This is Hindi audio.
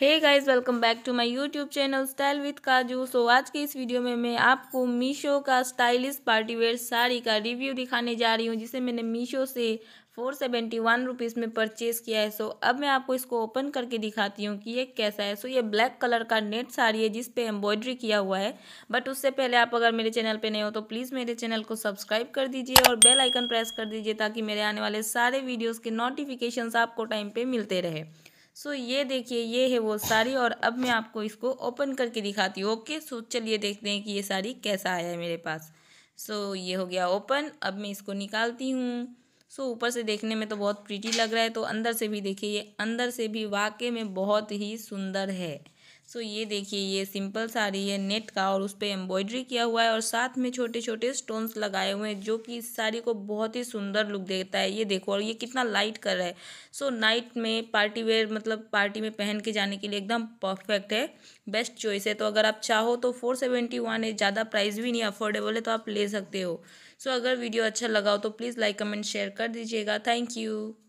hey guys welcome back to my YouTube channel style with Kaju so आज के इस वीडियो में मैं आपको मीशो का स्टाइलिश पार्टीवेयर साड़ी का रिव्यू दिखाने जा रही हूँ जिसे मैंने मीशो से फोर सेवेंटी वन रुपीज़ में परचेज़ किया है सो so, अब मैं आपको इसको ओपन करके दिखाती हूँ कि ये कैसा है सो so, ये ब्लैक कलर का नेट साड़ी है जिस पे एम्ब्रॉयडरी किया हुआ है बट उससे पहले आप अगर मेरे चैनल पे नए हो तो प्लीज़ मेरे चैनल को सब्सक्राइब कर दीजिए और बेल आइकन प्रेस कर दीजिए ताकि मेरे आने वाले सारे वीडियोज़ के नोटिफिकेशन आपको टाइम पर मिलते रहे सो ये देखिए ये है वो साड़ी और अब मैं आपको इसको ओपन करके दिखाती हूँ ओके सो चलिए देखते हैं कि ये साड़ी कैसा आया है मेरे पास सो ये हो गया ओपन अब मैं इसको निकालती हूँ सो ऊपर से देखने में तो बहुत प्रीटी लग रहा है तो अंदर से भी देखिए ये अंदर से भी वाकई में बहुत ही सुंदर है सो ये देखिए ये सिंपल साड़ी है नेट का और उस पर एम्ब्रॉयड्री किया हुआ है और साथ में छोटे छोटे स्टोन्स लगाए हुए हैं जो कि इस साड़ी को बहुत ही सुंदर लुक देता है ये देखो और ये कितना लाइट कलर है सो नाइट में पार्टी वेयर मतलब पार्टी में पहन के जाने के लिए एकदम परफेक्ट है बेस्ट चॉइस है तो अगर आप चाहो तो फोर सेवेंटी वन है ज़्यादा प्राइस भी नहीं अफोर्डेबल है तो आप ले सकते हो सो अगर वीडियो अच्छा लगा हो तो प्लीज़ लाइक कमेंट शेयर कर दीजिएगा थैंक यू